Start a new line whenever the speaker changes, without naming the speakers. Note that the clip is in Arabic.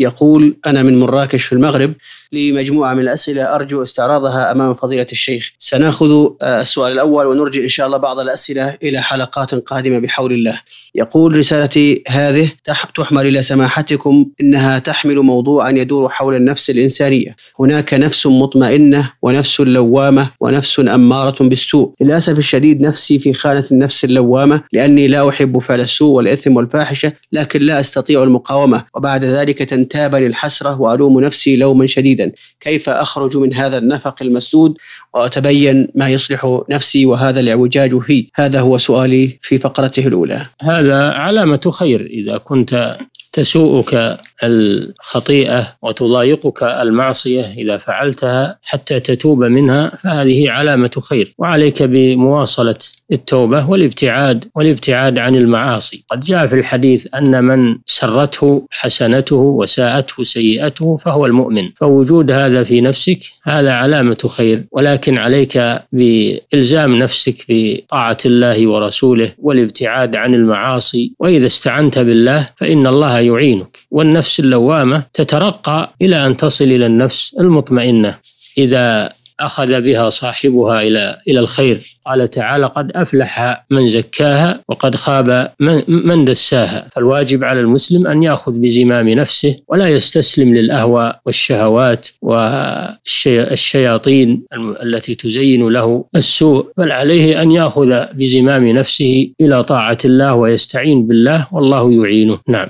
يقول أنا من مراكش في المغرب لمجموعة من الأسئلة أرجو استعراضها أمام فضيلة الشيخ سنأخذ آه، السؤال الأول ونرجع إن شاء الله بعض الأسئلة إلى حلقات قادمة بحول الله يقول رسالتي هذه تحمل إلى سماحتكم إنها تحمل موضوعا يدور حول النفس الإنسانية هناك نفس مطمئنة ونفس لوامة ونفس أمارة بالسوء للأسف الشديد نفسي في خانة النفس اللوامة لأني لا أحب فعل السوء والإثم والفاحشة لكن لا أستطيع المقاومة وبعد ذلك تنتهي تاب للحسرة وألوم نفسي لوما شديدا كيف أخرج من هذا النفق المسدود وأتبين ما يصلح نفسي وهذا الاعوجاج فيه هذا هو سؤالي في
فقرته الأولى هذا علامة خير إذا كنت تسوءك الخطيئه وتضايقك المعصيه اذا فعلتها حتى تتوب منها فهذه علامه خير وعليك بمواصله التوبه والابتعاد والابتعاد عن المعاصي قد جاء في الحديث ان من سرته حسنته وساءته سيئته فهو المؤمن فوجود هذا في نفسك هذا علامه خير ولكن عليك بالزام نفسك بطاعه الله ورسوله والابتعاد عن المعاصي واذا استعنت بالله فان الله يعينك والنفس اللوامه تترقى الى ان تصل الى النفس المطمئنه اذا اخذ بها صاحبها الى الى الخير قال تعالى قد افلح من زكاها وقد خاب من, من دساها فالواجب على المسلم ان ياخذ بزمام نفسه ولا يستسلم للاهوى والشهوات والشياطين التي تزين له السوء بل عليه ان ياخذ بزمام نفسه الى طاعه الله ويستعين بالله والله يعينه نعم